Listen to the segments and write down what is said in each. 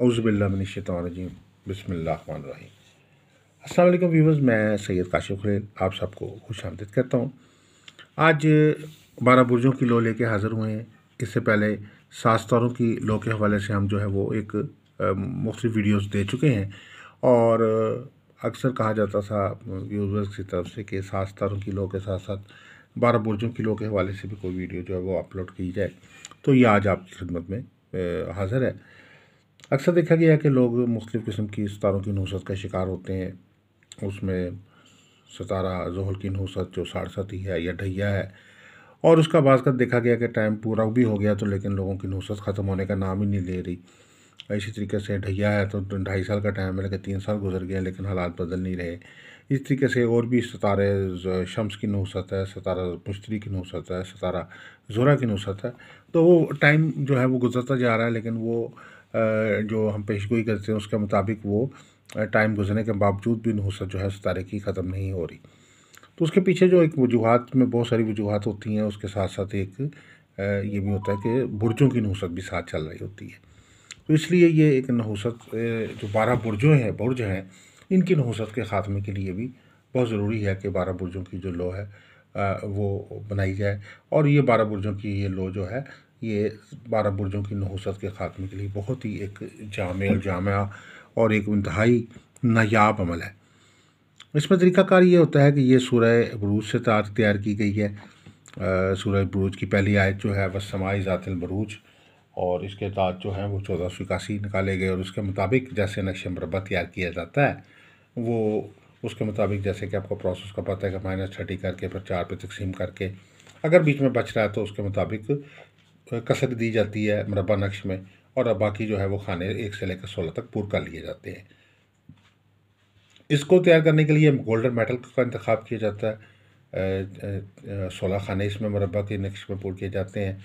अउज़बिल्लाशतरजीम बसमी अल्लाम व्यूवर्स मैं सैयद काशिफ खलेल आप सबको खुश आमदीद करता हूँ आज बारह बुरजों की लो लेके हाज़िर हुए हैं इससे पहले सास तारों की लो के हवाले से हम जो है वो एक मुख्त वीडियोस दे चुके हैं और अक्सर कहा जाता था व्यूवर्स की तरफ से कि सात तारों की लो के साथ साथ बारह बुरजों की लो के हवाले से भी कोई वीडियो जो है वो अपलोड की जाए तो ये आज आपकी खिदमत में हाज़िर है अक्सर देखा गया है कि लोग मुख्तु किस्म की सितारों की नहसत का शिकार होते हैं उसमें सितारा जहल की नहसत जो साढ़सती है या ढैया है और उसका बाज़ देखा गया कि टाइम पूरा भी हो गया तो लेकिन लोगों की नहसत ख़त्म होने का नाम ही नहीं ले रही इसी तरीके से ढैया है तो ढाई साल का टाइम है लेकिन तीन साल गुजर गए लेकिन हालात बदल नहीं रहे इस तरीके से और भी सितारे शम्स की नौसत है सितारा पुश्तरी की नौसत है सितारा जोरा की नौसत है तो वो टाइम जो है वो गुजरता जा रहा है लेकिन वो जो हम पेशगोई करते हैं उसके मुताबिक वो टाइम गुजरने के बावजूद भी नुसरत जो है उस की ख़त्म नहीं हो रही तो उसके पीछे जो एक वजूहत में बहुत सारी वजूहत होती हैं उसके साथ साथ एक ये भी होता है कि बुरजों की नहूसत भी साथ चल रही होती है तो इसलिए ये एक नहूसत जो बारह बुरजों हैं बुरज हैं इनकी नहूसत के ख़ात्मे के लिए भी बहुत ज़रूरी है कि बारह बुरजों की जो लो है वो बनाई जाए और ये बारह बुरजों की ये लो जो है ये बारह बुर्जों की नहूसत के ख़ात्मे के लिए बहुत ही एक जाम जाम और एक इंतहाई नायाब अमल है इसमें तरीक़ाकार ये होता है कि ये सूरह बरूज से तैयार की गई है सूरह बरूज की पहली आयत जो है वसमाई बरूज और इसके बाद जो है वो चौदह सौ इक्यासी निकाले गए और उसके मुताबिक जैसे नक्श मरबा तैयार किया जाता है वो उसके मुताबिक जैसे कि आपको प्रोसेस का पता है कि माइनस थर्टी करके फिर चार पे तकसीम करके अगर बीच में बच रहा है तो उसके मुताबिक कसर दी जाती है मरबा नक्श में और बाकी जो है वो खाने एक से लेकर सोलह तक पूर कर लिए जाते हैं इसको तैयार करने के लिए गोल्डन मेटल का इंतखा किया जाता है सोलह खाने इसमें मरबा के नक्श में पूर किए जाते हैं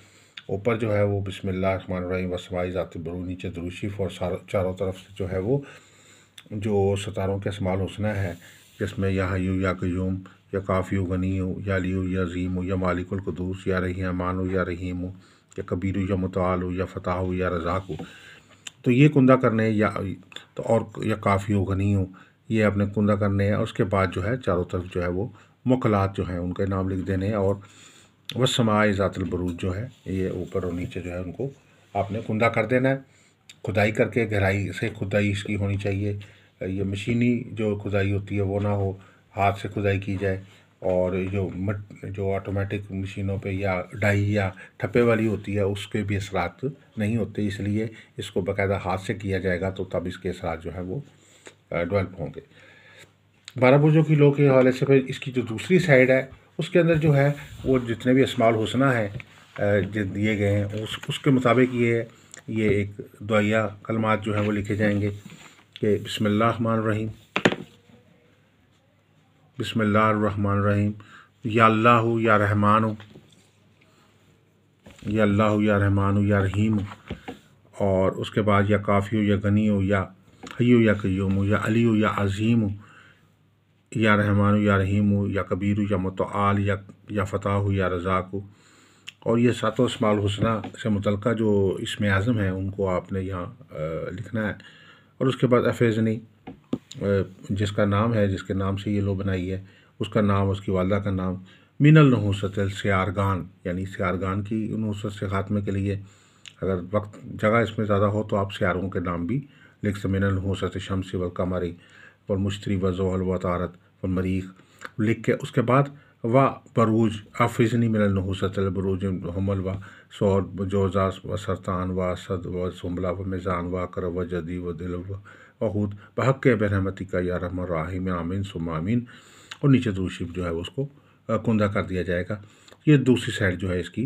ऊपर जो है वो बसमिल्लाम वसमाई ज़ात बरू नीचे दरूशीफ और चारों तरफ से जो है वो जो सतारों के असमाल हुसना है जिसमें या यू या क्यूम या काफ़ी गनी हो या लियो या अजीम हो या मालिकुल कदूस या रही मानो हो या रहीम हो या कबीर या मुताल हो या फ़तह हो या रज़ाक हो तो ये कुंदा करने या तो और या काफ़ी हो घनी हो ये अपने कुंदा करने हैं उसके बाद जो है चारों तरफ जो है वो मकलात जो हैं उनके नाम लिख देने हैं और वह समाय ज़ातलबरूज जो है ये ऊपर और नीचे जो है उनको आपने कुंदा कर देना है खुदाई करके गहराई से खुदाई इसकी होनी चाहिए ये मशीनी जो खुदाई होती है वो ना हो हाथ से खुदाई की जाए और जो मट जो ऑटोमेटिक मशीनों पे या डाई या ठप्पे वाली होती है उसके भी असरात नहीं होते इसलिए इसको बाकायदा हाथ से किया जाएगा तो तब इसके असरात जो है वो डेवलप होंगे बारह बुजों की लो के हवाले से फिर इसकी जो दूसरी साइड है उसके अंदर जो है वो जितने भी इसमाल हुसना है जो दिए गए हैं उस उसके मुताबिक ये ये एक दुआया कलमात जो है वो लिखे जाएंगे कि बसमिल्लर रहीम रहीम या अल्लाह या रहमान या अल्लाह या रहमान या रहीम और उसके बाद या काफ़ी या गनी हो या हयू या हो या अली या अज़ीम या रहमान या रहीम या कबीर या मतआल या या फ़ताह या रज़ाक और ये सातों इसमाल हसना से मुतलक़ा जो इसमें आज़म हैं उनको आपने यहाँ लिखना है और उसके बाद अफेज़नी जिसका नाम है जिसके नाम से ये लो बनाई है उसका नाम उसकी वालदा का नाम मिनल नहूसत सियारगान यानी सियारगान की नहूसत से खात्मे के लिए अगर वक्त जगह इसमें ज़्यादा हो तो आप सियारों के नाम भी लिख सकते मिनल नहूसत शमस व कमरी और मुश्तरी व व तारत और मरीख लिख के उसके बाद व बरूज आफिजनी मिनल नहूसत बरूज हमल व सौर जोजा व सरतान व सद व सुमला व मिज़ान व कर व जदी व दिल व वहूद बहक बरहमती का या रहमान आमीन सुम आमीन और नीचे दूसरी जो है उसको कुंदा कर दिया जाएगा ये दूसरी साइड जो है इसकी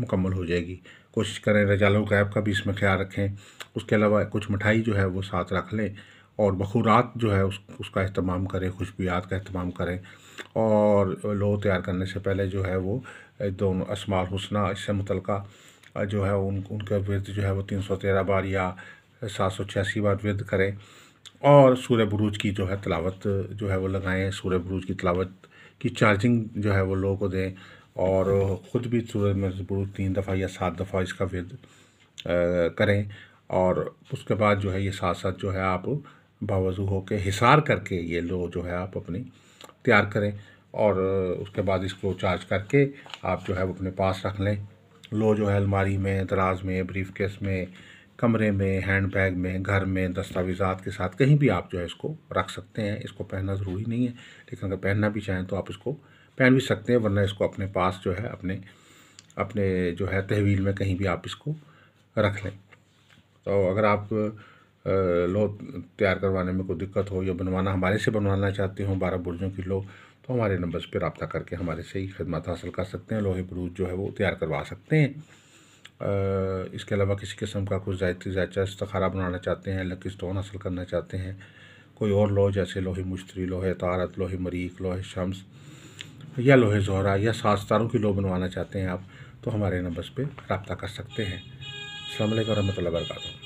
मुकम्मल हो जाएगी कोशिश करें रजाल गैब का भी इसमें ख्याल रखें उसके अलावा कुछ मिठाई जो है वो साथ रख लें और बखूरात जो है उस उसका अहतमाम करें खुशबियात का अहतमाम करें और लो तैयार करने से पहले जो है वो दोनों असमार हुसना इससे मुतलका जो है उन उनके विरद जो है वो तीन सौ तेरह बार या सात सौ छियासी बार व्यर्थ करें और सूर्य बुरूज की जो है तलावत जो है वो लगाएं सूर्य बुरूज की तलावत की चार्जिंग जो है वो लोगों को दें और ख़ुद भी सूर्य बुरूज तीन दफ़ा या सात दफ़ा इसका वृद्ध करें और उसके बाद जो है ये साथ साथ जो है आप बावजू होकर हिसार करके ये लो जो है आप अपनी तैयार करें और उसके बाद इसको चार्ज करके आप जो है अपने पास रख लें लो जो है अलमारी में दराज में ब्रीफ केस में कमरे में हैंड बैग में घर में दस्तावेज़ात के साथ कहीं भी आप जो है इसको रख सकते हैं इसको पहनना ज़रूरी नहीं है लेकिन अगर पहनना भी चाहें तो आप इसको पहन भी सकते हैं वरना इसको अपने पास जो है अपने अपने जो है तहवील में कहीं भी आप इसको रख लें तो अगर आप लो तैयार करवाने में कोई दिक्कत हो या बनवाना हमारे से बनवाना चाहते हो बारह बुर्जों की लो तो हमारे नंबर पर रबता करके हमारे से ही खदमत हासिल कर सकते हैं लोहे बरूज जो है वो तैयार करवा सकते हैं इसके अलावा किसी किस्म का कुछ जायचा इसखारा बनाना चाहते हैं लकी स्टोन हासिल करना चाहते हैं कोई और लोह जैसे लोहे मुश्तरी लोहे तारत लोहे मरीक लोहे शम्स या लोहे जहरा या सात तारों की लोह बनवाना चाहते हैं आप तो हमारे नंबर पर रबता कर सकते हैं अल्लाम वरम्ह वर्का